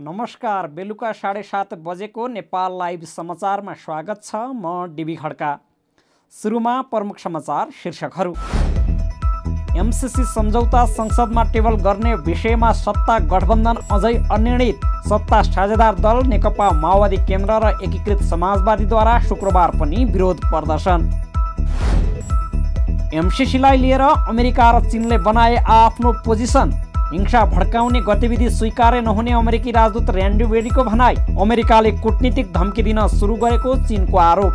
नमस्कार बेलुका साढे सात बजेको नेपाल लाइभ समाचारमा स्वागत छ म डिबी खड्का सुरुमा प्रमुख समाचार शीर्षकहरू एमसिसी सम्झौता संसदमा टेबल गर्ने विषयमा सत्ता गठबन्धन अझै अनिर्णित सत्ता साझेदार दल नेकपा माओवादी केन्द्र र एकीकृत समाजवादीद्वारा शुक्रबार पनि विरोध प्रदर्शन एमसिसीलाई लिएर अमेरिका र चिनले बनाए आफ्नो पोजिसन हिंसा भड्काउने गतिविधि स्वीकार्य नहुने अमेरिकी राजदूत रेन्डुबेडीको भनाई अमेरिकाले कुटनीतिक धम्की दिन सुरु गरेको चिनको आरोप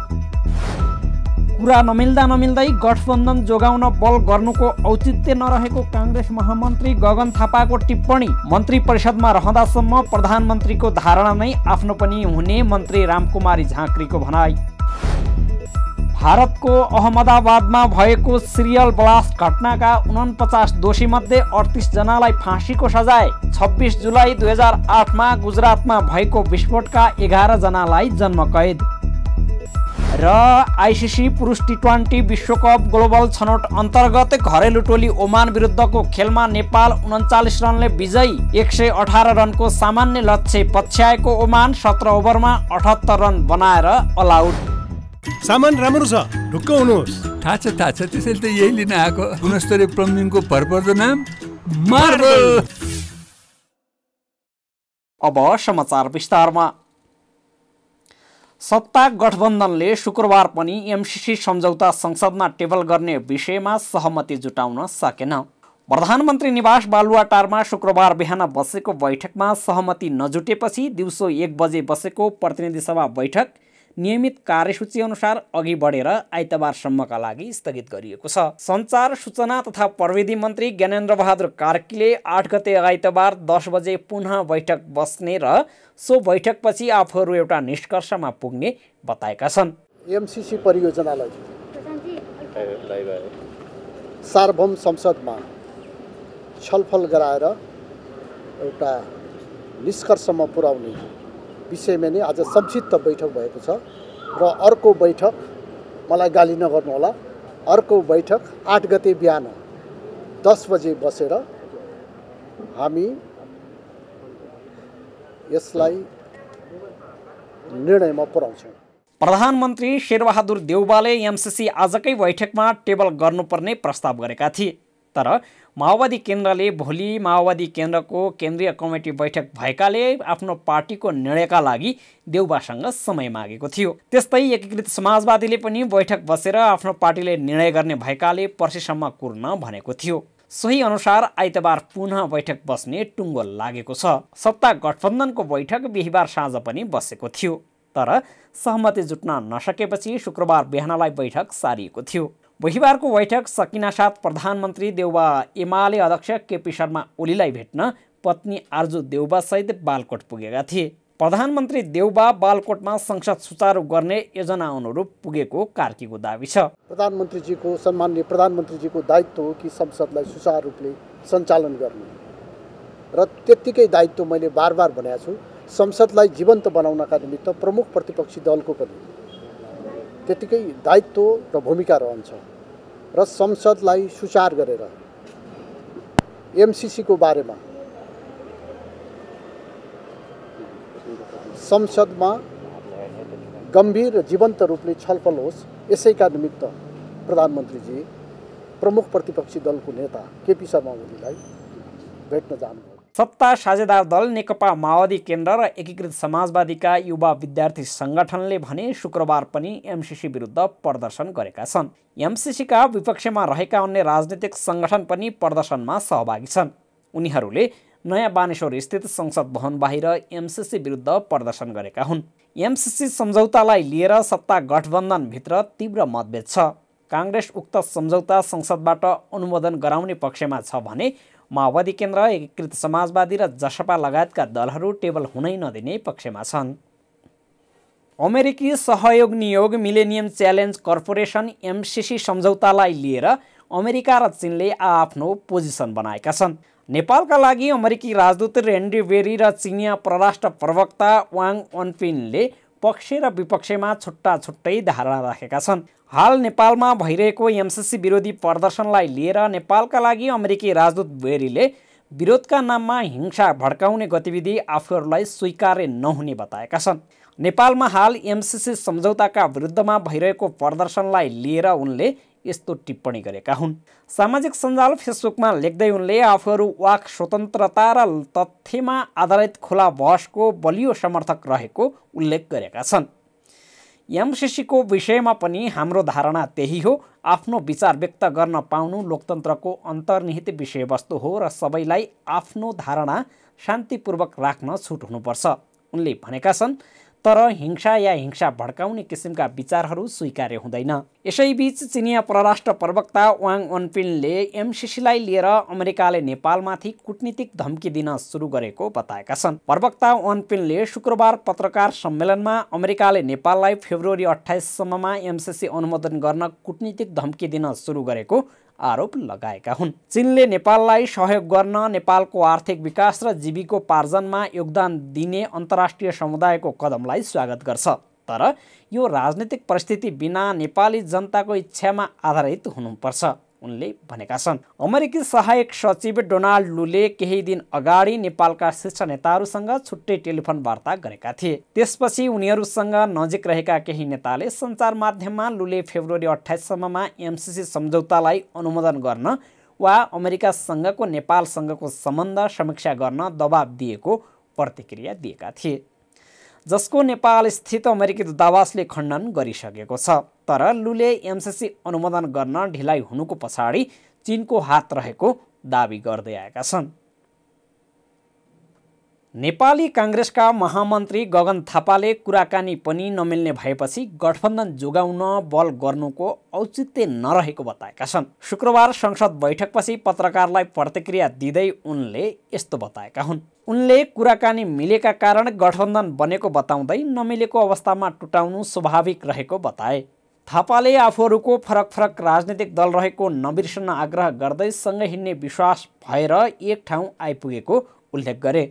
कुरा नमिल्दा नमिल्दै गठबन्धन जोगाउन बल गर्नुको औचित्य नरहेको काङ्ग्रेस महामन्त्री गगन थापाको टिप्पणी मन्त्री परिषदमा रहँदासम्म प्रधानमन्त्रीको धारणा नै आफ्नो पनि हुने मन्त्री रामकुमारी झाँक्रीको भनाई भारतको अहमदाबादमा भएको सिरियल ब्लास्ट घटनाका उनपचास दोषीमध्ये अडतिसजनालाई फाँसीको सजाय छब्बिस जुलाई दुई हजार आठमा गुजरातमा भएको विस्फोटका एघारजनालाई जन्मकैद र आइसिसी पुरुष टी ट्वेन्टी विश्वकप ग्लोबल छनौट अन्तर्गत घरेलु टोली ओमान विरुद्धको खेलमा नेपाल उन्चालिस रनले विजयी एक सय अठार रनको सामान्य लक्ष्य पछ्याएको ओमान सत्र ओभरमा अठहत्तर रन बनाएर अलआउट सामान राम्रो छ ढुक्क हुनुहोस् थाहा छ थाहा छ त्यसैले त यही लिन आएको गुणस्तरीय प्लम्बिङको भरपर्दो नाम मार्बल अब समाचार विस्तारमा सत्ता गठबन्धनले शुक्रबार पनि एमसिसी सम्झौता संसदमा टेबल गर्ने विषयमा सहमति जुटाउन सकेन प्रधानमन्त्री निवास बालुवाटारमा शुक्रबार बिहान बसेको बैठकमा सहमति नजुटेपछि दिउँसो एक बजे बसेको प्रतिनिधि सभा बैठक नियमित कार्यसूची अनुसार अघि बढेर आइतबारसम्मका लागि स्थगित गरिएको छ सञ्चार सूचना तथा प्रविधि मन्त्री ज्ञानेन्द्र बहादुर कार्कीले आठ गते आइतबार दस बजे पुनः बैठक बस्ने र सो बैठकपछि आफूहरू एउटा निष्कर्षमा पुग्ने बताएका छन् एमसिसी परियोजनालाई सार्वभौम संसदमा छलफल गराएर एउटा निष्कर्षमा पुर्याउने विषयमा नै आज संक्षिप्त बैठक भएको छ र अर्को बैठक मलाई गाली नगर्नुहोला अर्को बैठक आठ गते बिहान दस बजे बसेर हामी यसलाई निर्णयमा पुर्याउँछौँ प्रधानमन्त्री शेरबहादुर देउबाले एमसिसी आजकै बैठकमा टेबल गर्नुपर्ने प्रस्ताव गरेका थिए तर माओवादी केन्द्रले भोलि माओवादी केन्द्रको केन्द्रीय कमिटी बैठक भएकाले आफ्नो पार्टीको निर्णयका लागि देउबासँग समय मागेको थियो त्यस्तै एकीकृत समाजवादीले पनि बैठक बसेर आफ्नो पार्टीले निर्णय गर्ने भएकाले पर्सिसम्म कुर्न भनेको थियो सोही अनुसार आइतबार पुनः बैठक बस्ने टुङ्गो लागेको छ सत्ता गठबन्धनको बैठक बिहिबार साँझ पनि बसेको थियो तर सहमति जुट्न नसकेपछि शुक्रबार बिहानलाई बैठक सारिएको थियो बिहिबारको बैठक सकिनासाथ प्रधानमन्त्री देउबा एमाले अध्यक्ष केपी शर्मा ओलीलाई भेट्न पत्नी आर्जु देउबासहित बालकोट पुगेका थिए प्रधानमन्त्री देउबा बालकोटमा संसद सुचारू गर्ने योजना अनुरूप पुगेको कार्कीको दावी छ प्रधानमन्त्रीजीको सम्माननीय प्रधानमन्त्रीजीको दायित्व हो कि संसदलाई सुचारू रूपले सञ्चालन गर्ने र त्यत्तिकै दायित्व मैले बार बार भनेको छु संसदलाई जीवन्त बनाउनका निमित्त प्रमुख प्रतिपक्षी दलको पनि त्यत्तिकै दायित्व र भूमिका रहन्छ र संसदलाई सुचार गरेर एमसिसीको बारेमा संसदमा गम्भीर र जीवन्त रूपले छलफल होस् यसैका निमित्त प्रधानमन्त्रीजी प्रमुख प्रतिपक्षी दलको नेता केपी शर्मा ओलीलाई भेट्न जानुभयो सत्ता साझेदार दल नेकपा माओवादी केन्द्र र एकीकृत समाजवादीका युवा विद्यार्थी सङ्गठनले भने शुक्रबार पनि एमसिसी विरुद्ध प्रदर्शन गरेका छन् एमसिसीका विपक्षमा रहेका अन्य राजनीतिक सङ्गठन पनि प्रदर्शनमा सहभागी छन् उनीहरूले नयाँ बानेश्वर स्थित संसद भवन बाहिर एमसिसी विरुद्ध प्रदर्शन गरेका हुन् एमसिसी सम्झौतालाई लिएर सत्ता गठबन्धनभित्र तीव्र मतभेद छ काङ्ग्रेस उक्त सम्झौता संसदबाट अनुमोदन गराउने पक्षमा छ भने माओवादी केन्द्र एकीकृत समाजवादी र जसपा लगायतका दलहरू टेबल हुनै नदिने पक्षमा छन् अमेरिकी सहयोग नियोग मिलेनियम च्यालेन्ज कर्पोरेसन एमसिसी सम्झौतालाई लिएर अमेरिका र चिनले आआफ्नो पोजिसन बनाएका छन् नेपालका लागि अमेरिकी राजदूत रेन्डी बेरी र चिनिया परराष्ट्र प्रवक्ता वाङ अनपिनले पक्ष र विपक्षमा छुट्टा छुट्टै धारणा राखेका छन् हाल नेपालमा भइरहेको एमसिसी विरोधी प्रदर्शनलाई लिएर नेपालका लागि अमेरिकी राजदूत बेरीले विरोधका नाममा हिंसा भड्काउने गतिविधि आफूहरूलाई स्वीकार्य नहुने बताएका छन् नेपालमा हाल एमसिसी सम्झौताका विरुद्धमा भइरहेको प्रदर्शनलाई लिएर उनले यस्तो टिप्पणी गरेका हुन् सामाजिक सञ्जाल फेसबुकमा लेख्दै उनले आफूहरू वाक स्वतन्त्रता र तथ्यमा आधारित खुला बहसको बलियो समर्थक रहेको उल्लेख गरेका छन् एमसिसीको विषयमा पनि हाम्रो धारणा त्यही हो आफ्नो विचार व्यक्त गर्न पाउनु लोकतन्त्रको अन्तर्निहित विषयवस्तु हो र सबैलाई आफ्नो धारणा शान्तिपूर्वक राख्न छुट हुनुपर्छ उनले भनेका छन् तर हिंसा या हिंसा भड्काउने किसिमका विचारहरू स्वीकार्य हुँदैन यसैबीच चिनिया परराष्ट्र प्रवक्ता वाङ अनपिनले एमसिसीलाई लिएर अमेरिकाले नेपालमाथि कुटनीतिक धम्की दिन सुरु गरेको बताएका छन् प्रवक्ता पिनले शुक्रबार पत्रकार सम्मेलनमा अमेरिकाले नेपाललाई फेब्रुअरी अठाइससम्ममा एमसिसी अनुमोदन गर्न कुटनीतिक धम्की दिन सुरु गरेको आरोप लगाएका हुन् चिनले नेपाललाई सहयोग गर्न नेपालको आर्थिक विकास र जीविकोपार्जनमा योगदान दिने अन्तर्राष्ट्रिय समुदायको कदमलाई स्वागत गर्छ तर यो राजनीतिक परिस्थिति बिना नेपाली जनताको इच्छामा आधारित हुनुपर्छ उनले भनेका छन् अमेरिकी सहायक सचिव डोनाल्ड लुले केही दिन अगाडि नेपालका शीर्ष नेताहरूसँग छुट्टै टेलिफोन वार्ता गरेका थिए त्यसपछि उनीहरूसँग नजिक रहेका केही नेताले सञ्चार माध्यममा लुले फेब्रुअरी अठाइससम्ममा एमसिसी सम्झौतालाई अनुमोदन गर्न वा अमेरिकासँगको नेपालसँगको सम्बन्ध समीक्षा गर्न दबाब दिएको प्रतिक्रिया दिएका थिए जसको नेपाल स्थित अमेरिकी दूतावासले खण्डन गरिसकेको छ तर लुले एमसिसी अनुमोदन गर्न ढिलाइ हुनुको पछाडि चिनको हात रहेको दावी गर्दै आएका छन् नेपाली काङ्ग्रेसका महामन्त्री गगन थापाले कुराकानी पनि नमिल्ने भएपछि गठबन्धन जोगाउन बल गर्नुको औचित्य नरहेको बताएका छन् शुक्रबार संसद बैठकपछि पत्रकारलाई प्रतिक्रिया दिँदै उनले यस्तो बताएका हुन् उनले कुराकानी मिलेका कारण गठबन्धन बनेको बताउँदै नमिलेको अवस्थामा टुटाउनु स्वाभाविक रहेको बताए थापाले आफूहरूको फरक फरक राजनैतिक दल रहेको नबिर्सन आग्रह गर्दै सँगै हिँड्ने विश्वास भएर एक ठाउँ आइपुगेको उल्लेख गरे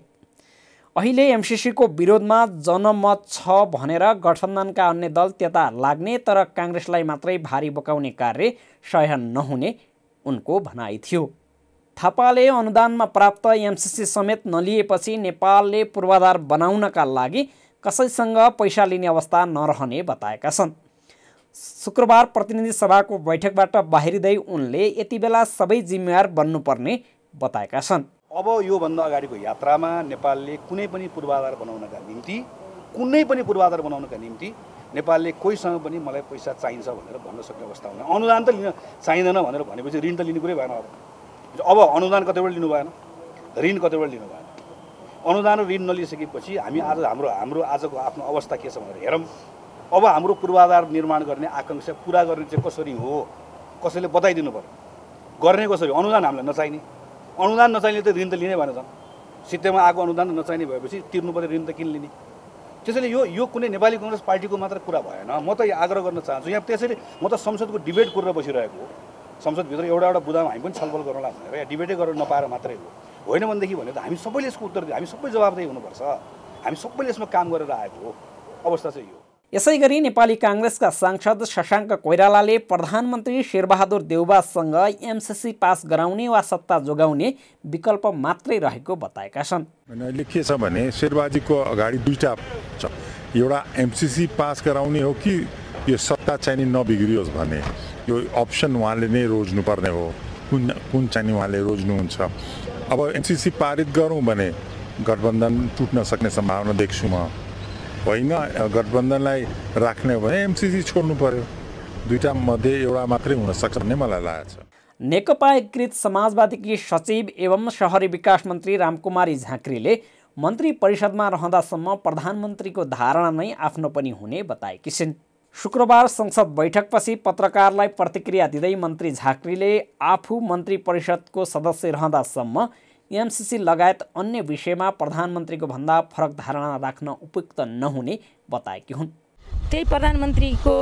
अहिले एमसिसीको विरोधमा जनमत छ भनेर गठबन्धनका अन्य दल त्यता लाग्ने तर काङ्ग्रेसलाई मात्रै भारी बोकाउने कार्य सहन नहुने उनको भनाइ थियो थापाले अनुदानमा प्राप्त एमसिसी समेत नलिएपछि नेपालले पूर्वाधार बनाउनका लागि कसैसँग पैसा लिने अवस्था नरहने बताएका छन् शुक्रबार प्रतिनिधि सभाको बैठकबाट बाहिरिँदै उनले यति बेला सबै जिम्मेवार बन्नुपर्ने बताएका छन् अब योभन्दा अगाडिको यात्रामा नेपालले कुनै पनि पूर्वाधार बनाउनका निम्ति कुनै पनि पूर्वाधार बनाउनका निम्ति नेपालले कोहीसँग पनि मलाई पैसा चाहिन्छ भनेर भन्न सक्ने अवस्था हुँदैन अनुदान त लिन चाहिँदैन भनेर भनेपछि ऋण त लिने कुरै भएन अब अब अनुदान कतिबाट लिनु भएन ऋण कतिबाट लिनु भएन अनुदान ऋण नलिसकेपछि हामी आज हाम्रो हाम्रो आजको आफ्नो अवस्था के छ भनेर हेरौँ अब हाम्रो पूर्वाधार निर्माण गर्ने आकाङ्क्षा पुरा गर्ने चाहिँ कसरी हो कसैले बताइदिनु पऱ्यो गर्ने कसरी अनुदान हामीलाई नचाहिने अनुदान नचाहिने त ऋण त लिने भनेर सित्तैमा आएको अनुदान नचाहिने भएपछि तिर्नुपर्ने ऋण त किन लिने त्यसैले यो यो कुनै नेपाली कङ्ग्रेस पार्टीको मात्र कुरा भएन म त यहाँ आग्रह गर्न चाहन्छु यहाँ त्यसरी म त संसदको डिबेट कुरेर बसिरहेको हो संसदभित्र एउटा एउटा बुदामा हामी पनि छलफल गरौँला भनेर यहाँ डिबेटै गरेर नपाएर मात्रै हो होइन भनेदेखि भने त हामी सबैले यसको उत्तर दियो हामी सबै जवाबदेही हुनुपर्छ हामी सबैले यसमा काम गरेर आएको हो अवस्था चाहिँ यो यसै गरी नेपाली काङ्ग्रेसका सांसद शशाङ्क कोइरालाले प्रधानमन्त्री शेरबहादुर देउबासँग एमसिसी पास गराउने वा सत्ता जोगाउने विकल्प मात्रै रहेको बताएका छन् अहिले के छ भने शेरबाजीको अगाडि दुईवटा छ एउटा एमसिसी पास गराउने हो कि यो सत्ता चाहिँ नबिग्रियोस् भने यो अप्सन उहाँले नै रोज्नुपर्ने हो कुन कुन चाहिँ उहाँले रोज्नुहुन्छ अब एमसिसी पारित गरौँ भने गठबन्धन टुट्न सक्ने सम्भावना देख्छु म होइन गठबन्धनलाई राख्ने हो भने एमसिसी छोड्नु पर्यो दुईटा मध्ये एउटा मात्रै हुनसक्छ भन्ने मलाई लागेको नेकपा एकीकृत समाजवादीकी सचिव एवं सहरी विकास मन्त्री रामकुमारी झाँक्रीले मन्त्री परिषदमा रहँदासम्म प्रधानमन्त्रीको धारणा नै आफ्नो पनि हुने बताएकी छिन् शुक्रबार संसद बैठकपछि पत्रकारलाई प्रतिक्रिया दिँदै मन्त्री झाँक्रीले आफू मन्त्री परिषदको सदस्य रहँदासम्म एमसिसी लगायत अन्य विषयमा प्रधानमन्त्रीको भन्दा फरक धारणा राख्न उपयुक्त नहुने बताएकी हुन् त्यही प्रधानमन्त्रीको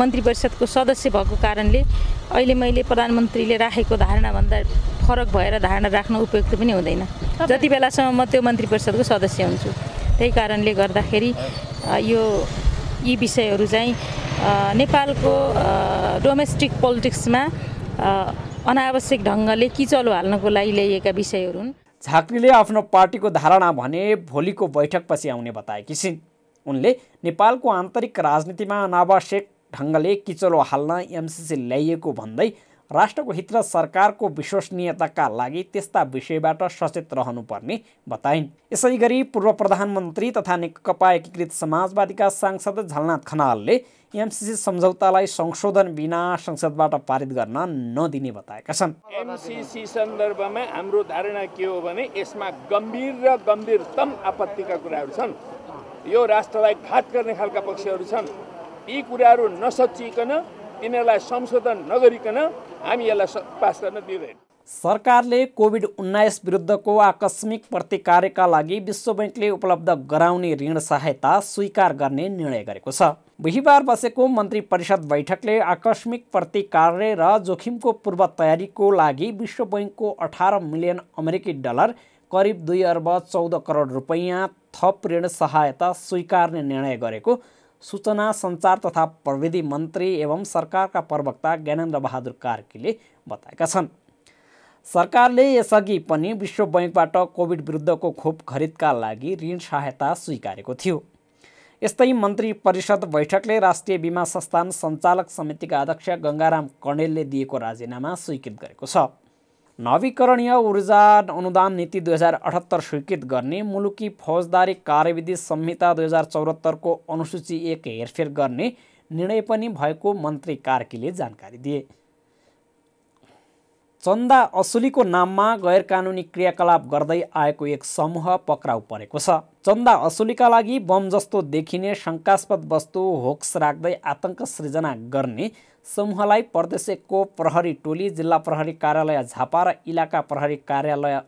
मन्त्री परिषदको सदस्य भएको कारणले अहिले मैले प्रधानमन्त्रीले राखेको धारणाभन्दा फरक भएर धारणा राख्न उपयुक्त पनि हुँदैन जति बेलासम्म म त्यो मन्त्री परिषदको सदस्य हुन्छु त्यही कारणले गर्दाखेरि यो यी विषयहरू चाहिँ नेपालको डोमेस्टिक पोलिटिक्समा अनावश्यक ढङ्गले किचलो हाल्नको लागि ल्याइएका विषयहरू हुन् झाँक्रीले आफ्नो पार्टीको धारणा भने भोलिको बैठकपछि आउने बताएकी छिन् उनले नेपालको आन्तरिक राजनीतिमा अनावश्यक ढङ्गले किचलो हाल्न एमसिसी ल्याइएको भन्दै राष्ट्रको हित र सरकारको विश्वसनीयताका लागि त्यस्ता विषयबाट सचेत रहनुपर्ने बताइन् यसै गरी पूर्व प्रधानमन्त्री तथा नेकपा एकीकृत समाजवादीका सांसद झलनाथ खनालले एमसिसी सम्झौतालाई संशोधन बिना संसदबाट पारित गर्न नदिने बताएका छन् एमसिसी सन्दर्भमा हाम्रो धारणा के हो भने यसमा गम्भीर र गम्भीरतम आपत्तिका कुराहरू छन् यो राष्ट्रलाई घात गर्ने खालका पक्षहरू छन् यी कुराहरू नसचिकन यिनीहरूलाई संशोधन नगरिकन हामी यसलाई पास गर्न दिँदैन सरकारले कोभिड उन्नाइस विरुद्धको आकस्मिक प्रतिकारका लागि विश्व ब्याङ्कले उपलब्ध गराउने ऋण सहायता स्वीकार गर्ने निर्णय गरेको छ बिहिबार बसेको मन्त्री परिषद बैठकले आकस्मिक प्रतिकार्य र जोखिमको पूर्व तयारीको लागि विश्व ब्याङ्कको अठार मिलियन अमेरिकी डलर करिब दुई अर्ब चौध करोड रुपैयाँ थप ऋण सहायता स्वीकार्ने निर्णय गरेको सूचना सञ्चार तथा प्रविधि मन्त्री एवं सरकारका प्रवक्ता ज्ञानेन्द्र बहादुर कार्कीले बताएका छन् सरकारले यसअघि पनि विश्व बैङ्कबाट कोभिड विरुद्धको खोप खरिदका लागि ऋण सहायता स्वीकारेको थियो यस्तै मन्त्री परिषद बैठकले राष्ट्रिय बिमा संस्थान सञ्चालक समितिका अध्यक्ष गङ्गाराम कणेलले दिएको राजीनामा स्वीकृत गरेको छ नवीकरणीय ऊर्जा अनुदान नीति दुई हजार अठहत्तर स्वीकृत गर्ने मुलुकी फौजदारी कार्यविधि संहिता दुई हजार चौहत्तरको अनुसूची एक हेरफेर गर्ने निर्णय पनि भएको मन्त्री कार्कीले जानकारी दिए चन्दा असुलीको नाममा गैर कानुनी क्रियाकलाप गर्दै आएको एक समूह पक्राउ परेको छ चन्दा असुलीका लागि बम जस्तो देखिने शङ्कास्पद वस्तु होक्स राख्दै आतंक सृजना गर्ने समूहलाई प्रदेशको प्रहरी टोली जिल्ला प्रहरी कार्यालय झापा र इलाका प्रहरी कार्यालय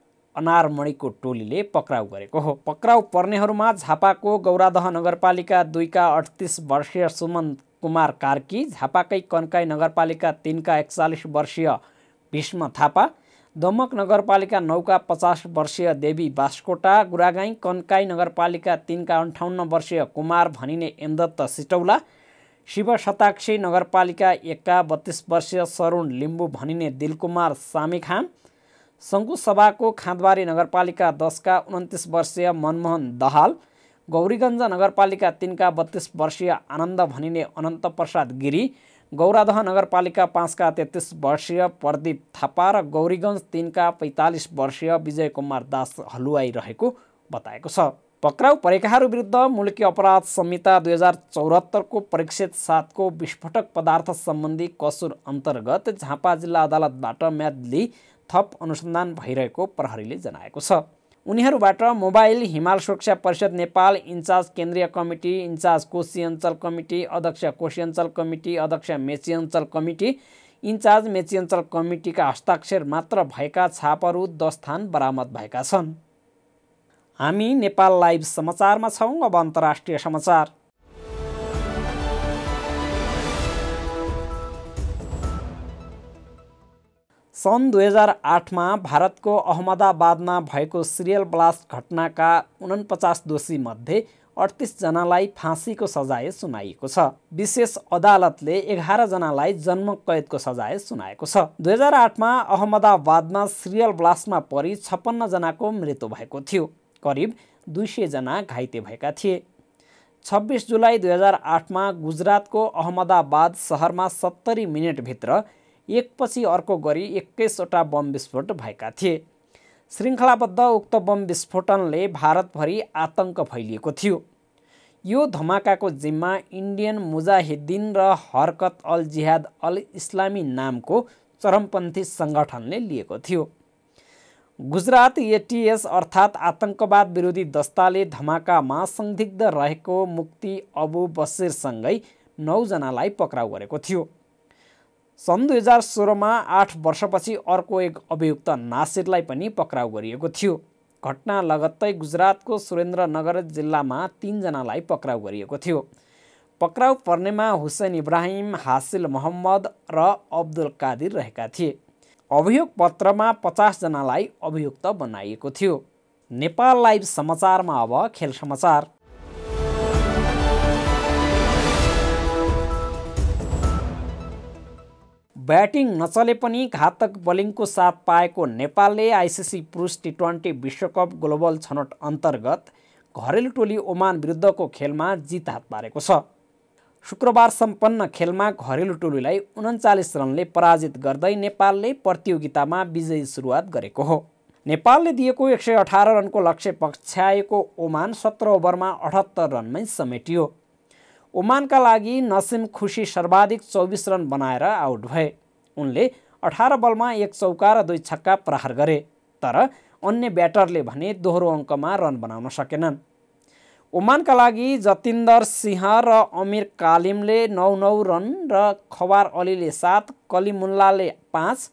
अनारमणिको टोलीले पक्राउ गरेको हो पक्राउ पर्नेहरूमा झापाको गौरादह नगरपालिका दुईका अठतिस वर्षीय सुमन कुमार कार्की झापाकै कन्काई नगरपालिका तिनका एकचालिस वर्षीय भीष्म थापा दमक नगरपालिका नौका पचास वर्षीय देवी बास्कोटा गुरागाई कन्काई नगरपालिका तिनका अन्ठाउन्न वर्षीय कुमार भनिने एमदत्त सिटौला शिव शताक्षी नगरपालिका एकका बत्तीस वर्षीय सरुण लिम्बू भनिने दिलकुमार सामी सामीखान सङ्कुसभाको खाँदबारी नगरपालिका दसका उन्तिस वर्षीय मनमोहन दहाल गौरीगञ्ज नगरपालिका तिनका बत्तिस वर्षीय आनन्द भनिने प्रसाद गिरी गौरादह नगरपालिका पाँचका तेत्तिस वर्षीय प्रदीप थापा र गौरीगञ्ज तिनका पैँतालिस वर्षीय विजय कुमार दास हलुवाई रहेको बताएको छ पक्राउ परेकाहरू विरुद्ध मुलुकी अपराध संहिता दुई हजार चौहत्तरको परीक्षित सातको विस्फोटक पदार्थ सम्बन्धी कसुर अन्तर्गत झापा जिल्ला अदालतबाट म्यादली थप अनुसन्धान भइरहेको प्रहरीले जनाएको छ उनीहरूबाट मोबाइल हिमाल सुरक्षा परिषद नेपाल इन्चार्ज केन्द्रीय कमिटी इन्चार्ज कोशी अञ्चल कमिटी अध्यक्ष कोशी अञ्चल कमिटी अध्यक्ष मेची अञ्चल कमिटी इन्चार्ज मेची अञ्चल कमिटीका हस्ताक्षर मात्र भएका छापहरू दस्थान बरामद भएका छन् हामी नेपाल लाइभ समाचारमा छौँ अब अन्तर्राष्ट्रिय समाचार सन् दुई हजार आठमा भारतको अहमदाबादमा भएको सिरियल ब्लास्ट घटनाका उनपचास दोषीमध्ये अडतिसजनालाई फाँसीको सजाय सुनाइएको छ विशेष अदालतले एघारजनालाई जन्म कैदको सजाय सुनाएको छ दुई हजार आठमा अहमदाबादमा सिरियल ब्लास्टमा परि छप्पन्नजनाको मृत्यु भएको थियो करिब दुई सयजना घाइते भएका थिए छब्बिस जुलाई दुई हजार आठमा गुजरातको अहमदाबाद सहरमा सत्तरी मिनटभित्र एकपछि अर्को गरी एक्काइसवटा बम विस्फोट भएका थिए श्रृङ्खलाबद्ध उक्त बम विस्फोटनले भारतभरि आतङ्क फैलिएको थियो यो धमाकाको जिम्मा इन्डियन मुजाहिद्दिन र हरकत अल जिहाद अल इस्लामी नामको चरमपन्थी सङ्गठनले लिएको थियो गुजरात एटिएस अर्थात् आतङ्कवाद विरोधी दस्ताले धमाकामा संदिग्ध रहेको मुक्ति अबु बसिरसँगै नौजनालाई पक्राउ गरेको थियो सन् दुई हजार सोह्रमा आठ वर्षपछि अर्को एक अभियुक्त नासिरलाई पनि पक्राउ गरिएको थियो घटना लगत्तै गुजरातको सुरेन्द्रनगर जिल्लामा तिनजनालाई पक्राउ गरिएको थियो पक्राउ पर्नेमा हुसैन इब्राहिम हासिल मोहम्मद र अब्दुल कादिर रहेका थिए अभियोग पत्रमा पचासजनालाई अभियुक्त बनाइएको थियो नेपाल लाइभ समाचारमा अब खेल समाचार ब्याटिङ नचले पनि घातक बलिङको साथ पाएको नेपालले आइसिसी पुरुष टी ट्वेन्टी विश्वकप ग्लोबल छनौट अन्तर्गत घरेलु टोली ओमान विरुद्धको खेलमा जित हात पारेको छ शुक्रबार सम्पन्न खेलमा घरेलु टोलीलाई उन्चालिस रनले पराजित गर्दै नेपालले प्रतियोगितामा विजयी सुरुवात गरेको हो नेपालले दिएको एक सय अठार रनको लक्ष्य पछ्याएको ओमान सत्र ओभरमा अठहत्तर रनमै समेटियो ओमानका लागि नसिम खुसी सर्वाधिक चौबिस रन बनाएर आउट भए उनले अठार बलमा एक चौका र दुई छक्का प्रहार गरे तर अन्य ब्याटरले भने दोहोरो अङ्कमा रन बनाउन सकेनन् ओमानका लागि जतिन्दर सिंह र अमिर कालिमले नौ नौ रन र खवार अलीले सात कलिमुल्लाले पाँच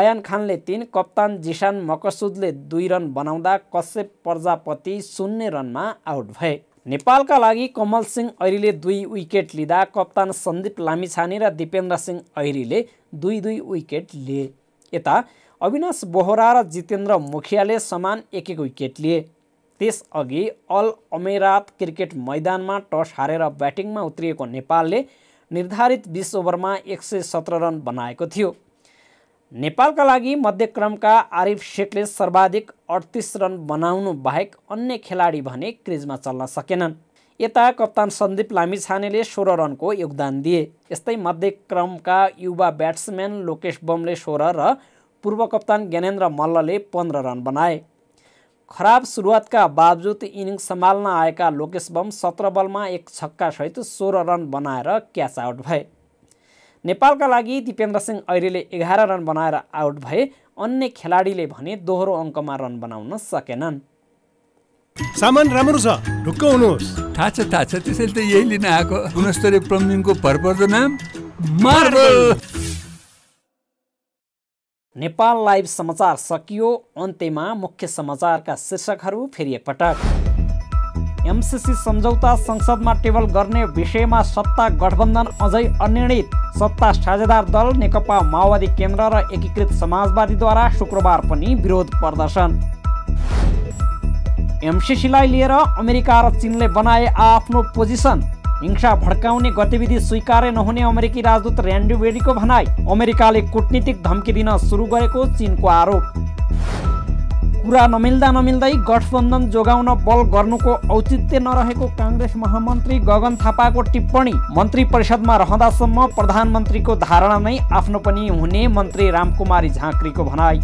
आयन खानले तिन कप्तान जिसान मकसुदले दुई रन बनाउँदा कश्यप प्रजापति शून्य रनमा आउट भए नेपालका लागि कमल सिंह ऐरीले दुई विकेट लिँदा कप्तान सन्दीप लामिछाने र दिपेन्द्र सिंह ऐरीले दुई दुई विकेट लिए यता अविनाश बोहरा र जितेन्द्र मुखियाले समान एक एक विकेट लिए त्यसअघि अल अमेरात क्रिकेट मैदानमा टस हारेर ब्याटिङमा उत्रिएको नेपालले निर्धारित बिस ओभरमा एक सय सत्र रन बनाएको थियो नेपालका लागि मध्यक्रमका आरिफ शेखले सर्वाधिक अडतिस रन बनाउनु बाहेक अन्य खेलाडी भने क्रिजमा चल्न सकेनन् यता कप्तान सन्दीप लामिछानेले सोह्र रनको योगदान दिए यस्तै मध्यक्रमका युवा ब्याट्सम्यान लोकेश बमले सोह्र र पूर्व कप्तान ज्ञानेन्द्र मल्लले पन्ध्र रन बनाए खराब सुरुवातका बावजुद इनिङ सम्हाल्न आएका लोकेश बम सत्र बलमा एक छक्कासहित सोह्र रन बनाएर क्याच आउट भए नेपालका लागि दिपेन्द्र सिंह ऐरीले एघार रन बनाएर आउट भए अन्य खेलाडीले भने दोहोरो अङ्कमा रन बनाउन सकेनन् सामान राम्रो छ ढुक्क हुनुहोस् थाहा छ थाहा छ त्यसैले त यही लिन आएको गुणस्तरीय प्लम्बिङको भरपर्दो नाम मार्बल नेपाल लाइभ समाचार सकियो अन्त्यमा मुख्य समाचारका शीर्षकहरू फेरि एकपटक एमसिसी सम्झौता संसदमा टेबल गर्ने विषयमा सत्ता गठबन्धन अझै अनिर्णित सत्ता साझेदार दल नेकपा माओवादी केन्द्र र एकीकृत समाजवादीद्वारा शुक्रबार पनि विरोध प्रदर्शन एमसिसीलाई लिएर अमेरिका र चिनले बनाए आफ्नो पोजिसन हिंसा भड्काउने गतिविधि स्वीकार्य नहुने अमेरिकी राजदूत ऱ्यान्ड्युबेडीको भनाई अमेरिकाले कूटनीतिक धम्की दिन सुरु गरेको चिनको आरोप कुरा नमिल्दा नमिल्दै गठबन्धन जोगाउन बल गर्नुको औचित्य नरहेको काङ्ग्रेस महामन्त्री गगन थापाको टिप्पणी मन्त्री परिषदमा रहँदासम्म प्रधानमन्त्रीको धारणा नै आफ्नो पनि हुने मन्त्री रामकुमारी झाँक्रीको भनाई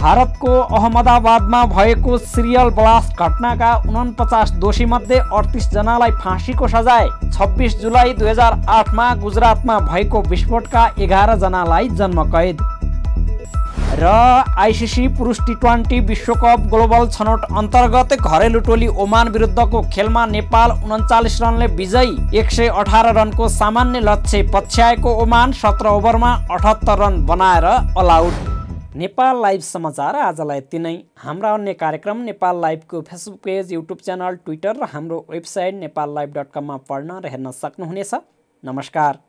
भारतको अहमदाबादमा भएको सिरियल ब्लास्ट घटनाका उनपचास दोषीमध्ये अडतिसजनालाई फाँसीको सजाय छब्बिस जुलाई दुई हजार आठमा गुजरातमा भएको विस्फोटका एघारजनालाई जन्मकैद र आइसिसी पुरुष टी ट्वेन्टी विश्वकप ग्लोबल छनौट अन्तर्गत घरेलु टोली ओमान विरुद्धको खेलमा नेपाल उन्चालिस रनले विजयी एक सय अठार रनको सामान्य लक्ष्य पछ्याएको ओमान सत्र ओभरमा अठहत्तर रन बनाएर अलआउट नेपाल लाइभ समाचार आजलाई यति नै हाम्रा अन्य कार्यक्रम नेपाल लाइभको Facebook page YouTube channel Twitter र हाम्रो वेबसाइट नेपाल लाइभ डट कममा पढ्न र हेर्न सक्नुहुनेछ नमस्कार